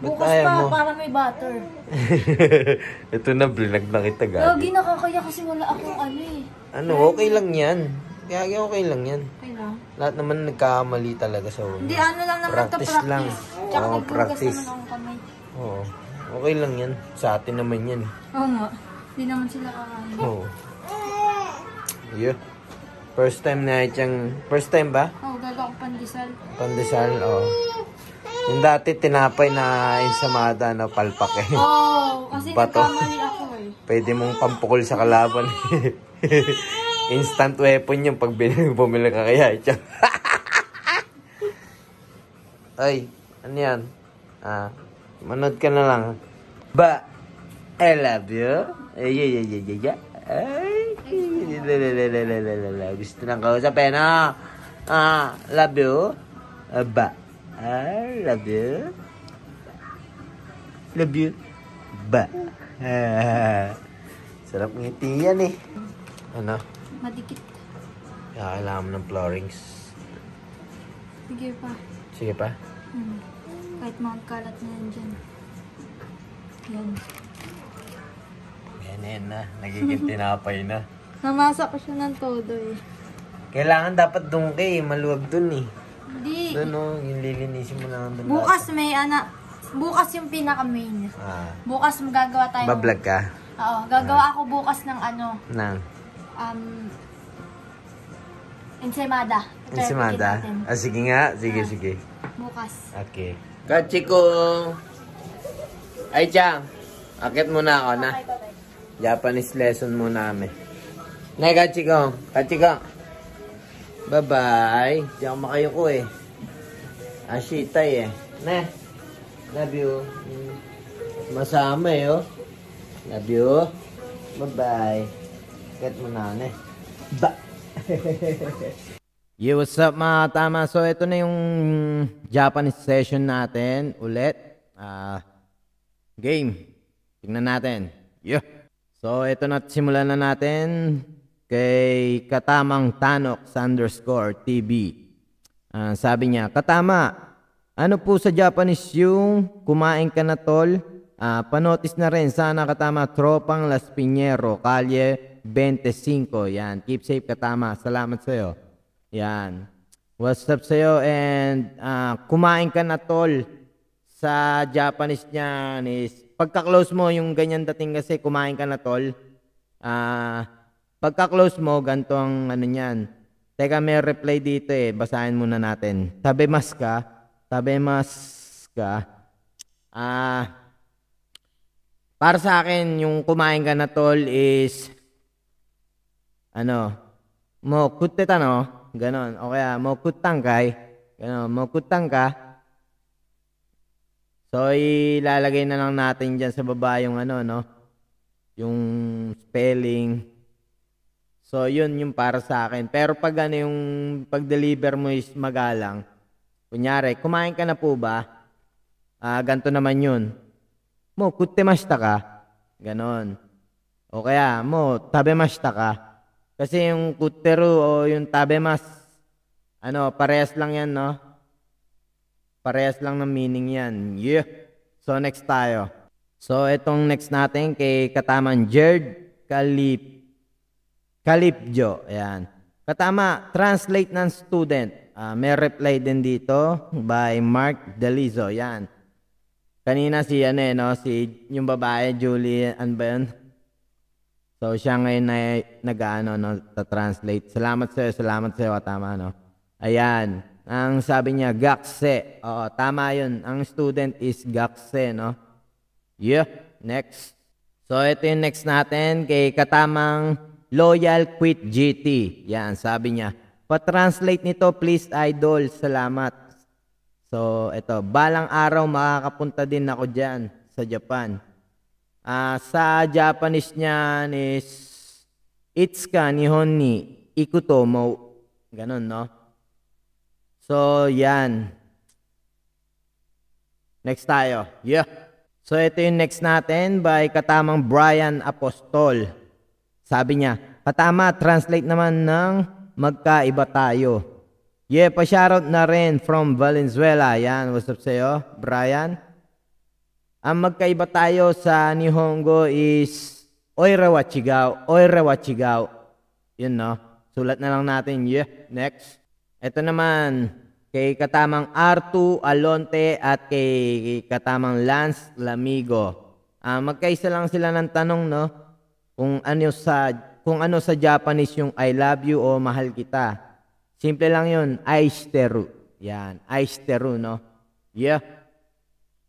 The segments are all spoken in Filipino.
Bukas pa, mo? para may butter. Ito na, blinag na kita gabi. Lagi nakakaya kasi wala akong ano eh. Ano, okay eh. lang yan. Kaya okay lang yan. Okay lang. Lahat naman nagkamali talaga sa so, Hindi, ano lang naman practice to practice. Lang. Tsaka Oo, practice. naman kamay. Oo. Okay lang yan. Sa atin naman yan. Oo nga. Hindi naman sila kakain. Oo. Yeah. First time na itiyang... First time ba? Oo, oh, gagawa ko pandesal. Pandesal, oo. Oh. Yung dati tinapay na insamada na ano, palpak eh. Oo, oh, kasi Bato. ako eh. Pwede mong pampukol sa kalaban. Eh. Instant weapon yung pag bumili ka kaya. Eh, ay, ano yan? Ah, manood ka na lang. Ba, I love you. Eh, ay, ay, ay, ay, ay, ay. Gusto nang kausapin, ah. Ah, love you. Ah, ba. I ah, love you. Love you. Ba. Sarap ngiti yan eh. Ano? Madikit. Kaya kailangan mo ng floorings. Sige pa. Sige pa? Hmm. Kahit mga kalat na yan dyan. Yan. Yan yan na. Nagiging tinapay na. Namasa ko siya ng todo eh. Kailangan dapat doon eh. Maluwag dun eh. Hindi. Doon no, oh, yung lilinisin mo lang. Bukas may anak. Bukas yung pinaka-main. Ah. Bukas magagawa tayo. Ba-vlog ka? Oo. Gagawa ah. ako bukas ng ano. Nang? Um, ensemada. Ensemada? Ah, sige nga. Sige, ah. sige. Bukas. Okay. Kachiko! Ay, Chang! Akit muna ako na. Japanese lesson muna kami. Nay, Kachiko! Kachiko! Bye-bye. Diyan -bye. makayo ko eh. Ashitay eh. Ne. Love you. Mm. Masama eh oh. Love you. Bye-bye. Get mo na ne. Ba. Yo, what's up mga tama? So, ito na yung Japanese session natin ulit. Uh, game. Tignan natin. Yo. So, ito na, simulan na natin kay Katamang Tanok sa underscore TV. Uh, ah, sabi niya, Katama, ano po sa Japanese yung kumain ka na tol? Uh, panotis na rin, sana Katama, Tropang Las Piñero, Kalye 25. Yan, keep safe Katama. Salamat sa'yo. Yan. What's up sa'yo and uh, kumain ka na tol sa Japanese niyan is pagka-close mo yung ganyan dating kasi kumain ka na tol. Ah... Uh, Pagka-close mo, ganito ang ano niyan. Teka, may reply dito eh. Basahin muna natin. Sabi mas ka, sabi mas ka, ah, uh, para sa akin, yung kumain ka na tol is, ano, mo kutetan no? Ganon. O kaya, mo kutang kay. Eh. Ganon, mo kutang ka. So, ilalagay na lang natin dyan sa baba yung ano, no? Yung spelling. So, yun yung para sa akin. Pero pag ano yung pag-deliver mo is magalang, kunyari, kumain ka na po ba? Ah, ganto naman yun. Mo, kutemashita ka. Ganon. O kaya, mo, tabemashita ka. Kasi yung kuteru o yung tabemas, ano, parehas lang yan, no? Parehas lang ng meaning yan. Yeah. So, next tayo. So, itong next natin kay Kataman Jared Kalip. Kalipjo. Ayan. Katama, translate ng student. Uh, may reply din dito by Mark Delizo. Yan. Kanina si ano eh, no? Si yung babae, Julie, ano ba yun? So siya ngayon na nag-ano, no? Ta-translate. Salamat sa'yo, salamat sa'yo. Ah, tama, no? Ayan. Ang sabi niya, gakse. Oo, tama yun. Ang student is gakse, no? Yeah. Next. So ito yung next natin kay katamang Loyal Quit GT. Yan, sabi niya. Pa-translate nito please idol. Salamat. So, ito. Balang araw makakapunta din ako dyan sa Japan. Uh, sa Japanese niyan is Itsuka Nihon ni Ikuto mo. Ganun, no? So, yan. Next tayo. Yeah. So, ito yung next natin by katamang Brian Apostol. Sabi niya, patama, translate naman ng magkaiba tayo. Yeah, pa-shoutout na rin from Valenzuela. Yan, what's up sa'yo, Brian? Ang magkaiba tayo sa Nihongo is Oira Wachigao, Oira Wachigao. Yun no, sulat na lang natin. Yeah, next. Ito naman, kay katamang Artu Alonte at kay katamang Lance Lamigo. Uh, magkaisa lang sila ng tanong, no? kung ano sa kung ano sa Japanese yung I love you o mahal kita. Simple lang yun, aisteru. Yan, aisteru, no? Yeah.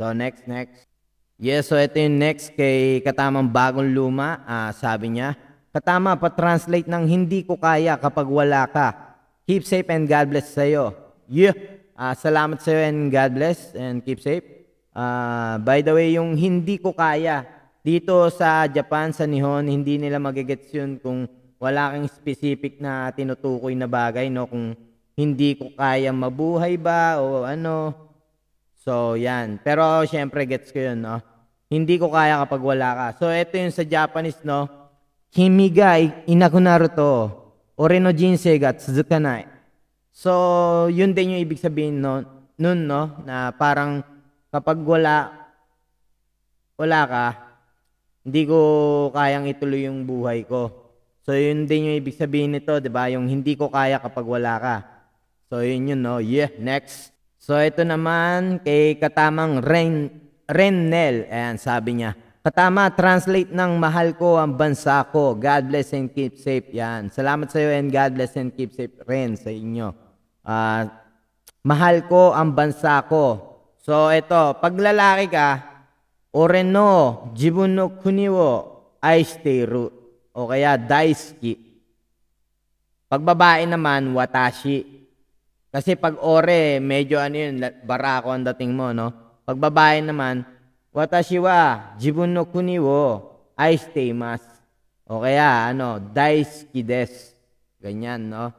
So next, next. yeah, so ito yung next kay Katamang Bagong Luma. Uh, sabi niya, Katama, pa-translate ng hindi ko kaya kapag wala ka. Keep safe and God bless sa'yo. Yeah. Uh, salamat sa'yo and God bless and keep safe. Uh, by the way, yung hindi ko kaya, dito sa Japan, sa Nihon, hindi nila magigets yun kung wala kang specific na tinutukoy na bagay, no? Kung hindi ko kaya mabuhay ba o ano. So, yan. Pero, syempre, gets ko yun, no? Hindi ko kaya kapag wala ka. So, ito yung sa Japanese, no? Himiga inakunaro to. Ore no jinsei ga tsuzukanai. So, yun din yung ibig sabihin no, nun, no? Na parang kapag wala, wala ka, hindi ko kayang ituloy yung buhay ko. So yun din yung ibig sabihin nito, 'di ba? Yung hindi ko kaya kapag wala ka. So yun yun, no. Yeah, next. So ito naman kay katamang Ren Renel. Ayan, sabi niya. Katama, translate ng mahal ko ang bansa ko. God bless and keep safe. Yan. Salamat sa iyo and God bless and keep safe rin sa inyo. Uh, mahal ko ang bansa ko. So ito, pag lalaki ka, 俺の自分の国を愛しているお kaya 大好き pag babae naman watashi kasi pag ore medyo ano yun bara ako ang dating mo no pag babae naman watashi wa jibun no kuni wo ai shiteimasu o kaya ano daisuki desu ganyan no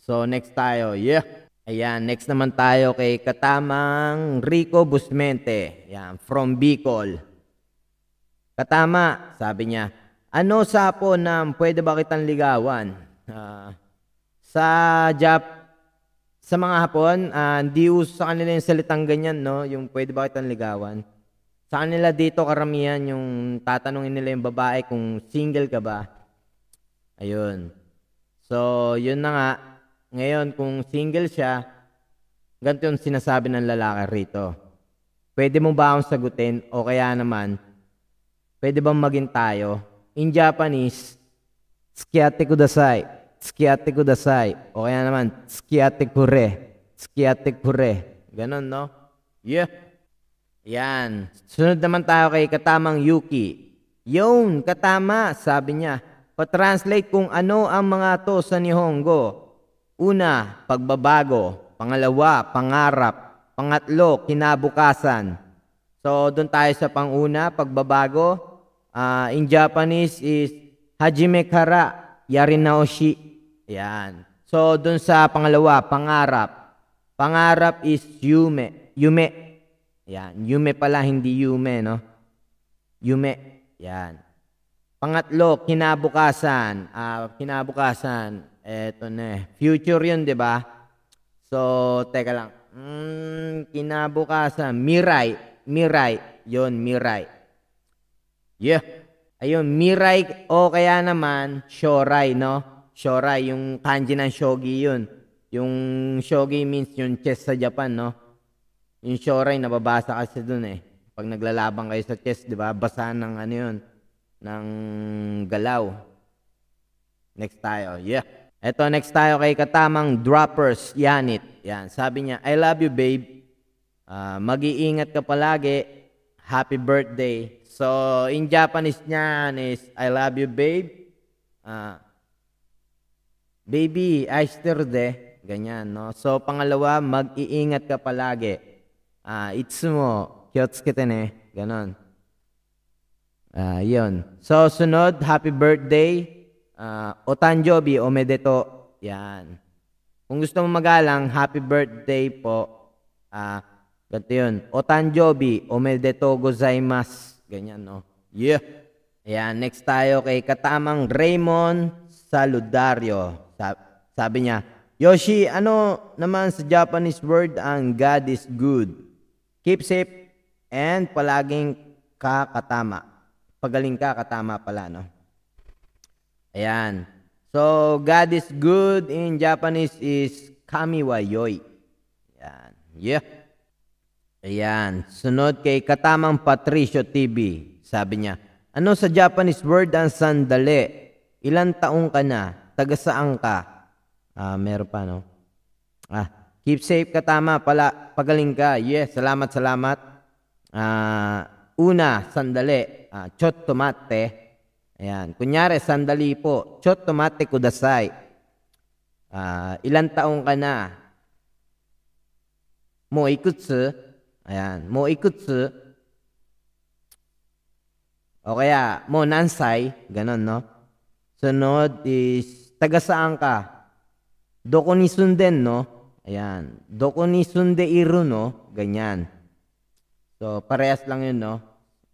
so next tayo yeah Ayan, next naman tayo kay Katamang Rico Busmente. Ayan, from Bicol. Katama, sabi niya, ano sapo na pwede ba kitang ligawan? Uh, sa Jap sa mga Hapon, uh, hindi uso sa kanila yung salitang ganyan, no? Yung pwede ba kitang ligawan? Sa kanila dito, karamihan yung tatanungin nila yung babae kung single ka ba. Ayun. So, yun na nga. Ngayon, kung single siya, ganito yung sinasabi ng lalaki rito. Pwede mo ba akong sagutin o kaya naman, pwede bang maging tayo? In Japanese, tsukiyate kudasai, tsukiyate kudasai, o kaya naman, tsukiyate kure, tsukiyate kure. Ganon, no? Yeah. Yan. Sunod naman tayo kay katamang Yuki. Yun, katama, sabi niya. Pa-translate kung ano ang mga to sa Nihongo. Una, pagbabago. Pangalawa, pangarap. Pangatlo, kinabukasan. So, doon tayo sa panguna, pagbabago. Uh, in Japanese is Hajime Kara Yarinaoshi. Yan. So, doon sa pangalawa, pangarap. Pangarap is yume. Yume. Yan. Yume pala, hindi yume, no? Yume. Yan. Pangatlo, kinabukasan. Uh, kinabukasan, Eto na eh. Future yun, di ba? So, teka lang. Mm, kinabukasan. Mirai. Mirai. Yun, Mirai. Yeah. Ayun, Mirai o kaya naman, Shorai, no? Shorai, yung kanji ng shogi yun. Yung shogi means yung chess sa Japan, no? Yung Shorai, nababasa kasi dun eh. Pag naglalaban kayo sa chess, di ba? Basa ng ano yun, ng galaw. Next tayo. Yeah. Eto, next tayo kay Katamang Droppers Yanit. Yan, sabi niya, I love you, babe. Uh, mag-iingat ka palagi. Happy birthday. So, in Japanese niya is, I love you, babe. Uh, baby, de. Ganyan, no? So, pangalawa, mag-iingat ka palagi. Uh, itsumo, kyotsukete ne. Ganon. Uh, yun. So, sunod, happy birthday. Uh, ah, Otanjobi Omedeto. Yan. Kung gusto mo magalang, happy birthday po. Ah, uh, ganito yun. Otanjobi Omedeto Gozaimas. Ganyan, no? Yeah. Ayan, next tayo kay katamang Raymond Saludario. Sabi, sabi niya, Yoshi, ano naman sa Japanese word ang God is good? Keep safe and palaging kakatama. Pagaling kakatama pala, no? Ayan. So, God is good in Japanese is kamiwa yoi. Ayan. Yeah. Ayan. Sunod kay Katamang Patricio TV. Sabi niya, ano sa Japanese word ang sandali? Ilan taong ka na? Taga saan ka? Ah, meron pa, no? Ah, keep safe ka tama pala. Pagaling ka. Yes, salamat, salamat. Ah, una, sandali. Ah, chotto matte. Ayan. Kunyari, sandali po. Chotomate kudasai. Uh, ilan taong ka na? Mo ikutsu. Ayan. Mo ikutsu. O kaya, mo nansay. Ganon, no? Sunod is, taga saan ka? Doko ni sunden, no? Ayan. Doko ni sunde iru, no? Ganyan. So, parehas lang yun, no?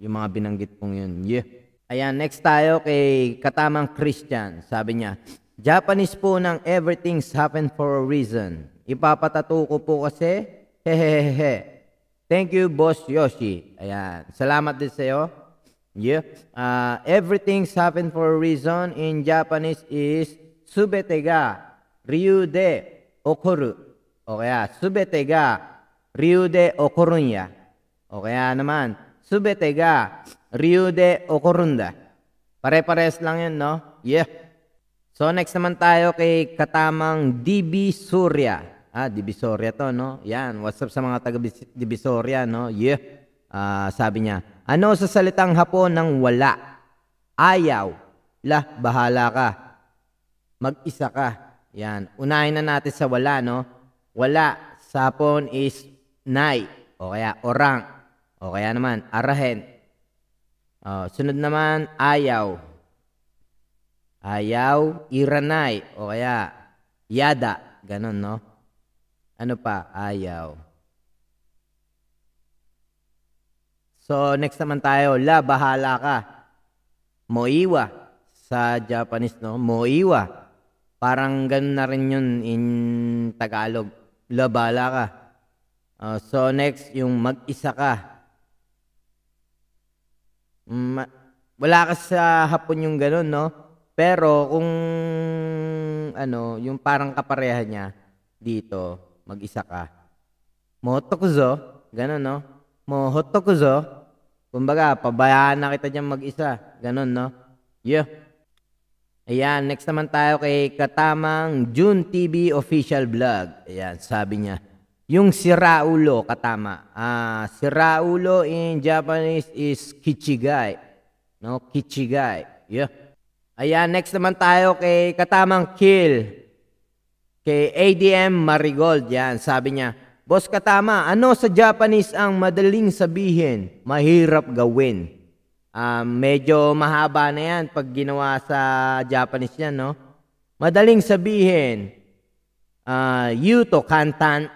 Yung mga binanggit pong yun. Yeah. Ayan, next tayo kay Katamang Christian. Sabi niya, Japanese po ng everything's happened for a reason. Ipapatato ko po kasi, hehehehe. Thank you, Boss Yoshi. Ayan, salamat din sa'yo. Yeah. Uh, everything's happened for a reason in Japanese is subete ga ryu de okoru. O kaya, subete ga ryu de okorunya. O kaya naman, subetega すべてが理由で起こるんだ. Pare-pares lang yun, no? Yeah. So next naman tayo kay katamang DB Surya. Ah, Divisoria to, no? Yan, what's up sa mga taga Divisoria, no? Yeah. Uh, sabi niya, ano sa salitang hapon ng wala? Ayaw. Lah, bahala ka. Mag-isa ka. Yan. Unahin na natin sa wala, no? Wala. Sa hapon is night. O kaya orang. O kaya naman, arahen. O, sunod naman, ayaw. Ayaw, iranay. O kaya, yada. Ganon, no? Ano pa? Ayaw. So, next naman tayo, la, bahala ka. Moiwa. Sa Japanese, no? Moiwa. Parang ganun na rin yun in Tagalog. La, bahala ka. Uh, so, next, yung mag-isa ka. Ma- wala kasi sa hapon yung ganun, no? Pero kung ano, yung parang kapareha niya dito, mag-isa ka. Motokuzo, ganun, no? Mohotokuzo, kumbaga, pabayaan na kita dyan mag-isa. Ganun, no? Yeah. Ayan, next naman tayo kay Katamang June TV Official Vlog. Ayan, sabi niya. Yung si Raulo, katama. Ah, Raulo in Japanese is kichigai. No, kichigai. Yeah. Ayan, next naman tayo kay katamang kill. Kay ADM Marigold, yan, sabi niya, Boss Katama, ano sa Japanese ang madaling sabihin, mahirap gawin? Um, medyo mahaba na yan pag ginawa sa Japanese yan, no? Madaling sabihin, uh, yuto kantan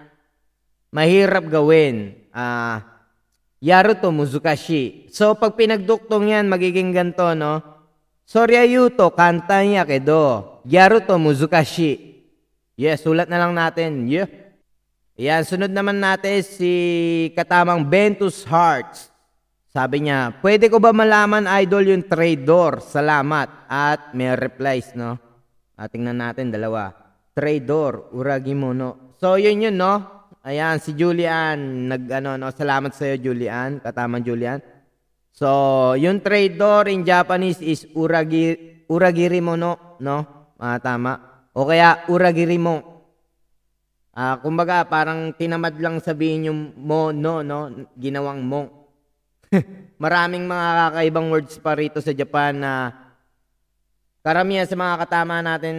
mahirap gawin. Ah, uh, Yaruto Muzukashi. So pag pinagduktong yan, magiging ganto, no? yuto kanta niya kedo. Yaruto Muzukashi. Yes, sulat na lang natin. Yeah. Yan, sunod naman natin si katamang Ventus Hearts. Sabi niya, pwede ko ba malaman, idol, yung trader? Salamat. At may replies, no? At ah, tingnan natin, dalawa. Trader, uragimono. So, yun yun, no? Ayan, si Julian. Nag, ano, no, salamat sa'yo, Julian. Katamang Julian. So, yung traitor in Japanese is uragi, uragirimo, no? No? Ah, tama. O kaya, uragirimo. Ah, kumbaga, parang tinamad lang sabihin yung mo, no, no? Ginawang mo. Maraming mga kakaibang words pa rito sa Japan na karamihan sa mga katama natin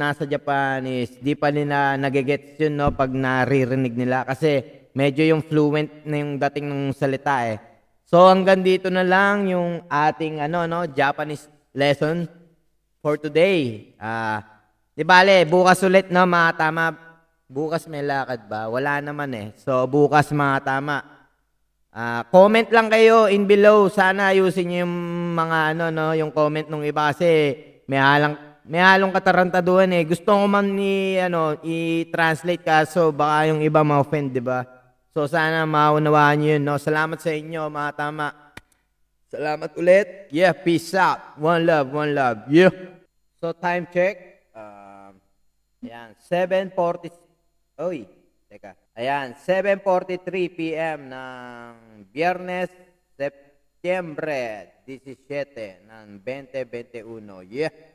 nasa Japan is di pa nila nagegets yun no pag naririnig nila kasi medyo yung fluent na yung dating ng salita eh. So hanggang dito na lang yung ating ano no Japanese lesson for today. Ah, uh, di bale, bukas ulit no mga tama. Bukas may lakad ba? Wala naman eh. So bukas mga tama. Uh, comment lang kayo in below. Sana ayusin niyo yung mga ano no, yung comment nung iba kasi may halang may halong katarantaduhan eh. Gusto ko man ni ano i-translate kaso baka yung iba ma-offend, 'di ba? So sana maunawaan niyo yun, no. Salamat sa inyo, mga tama. Salamat ulit. Yeah, peace out. One love, one love. Yeah. So time check. Um, yan, 7.40. Oy, teka. Ayan, 7.43 p.m. ng Biyernes, Septembre 17 ng 2021. Yeah!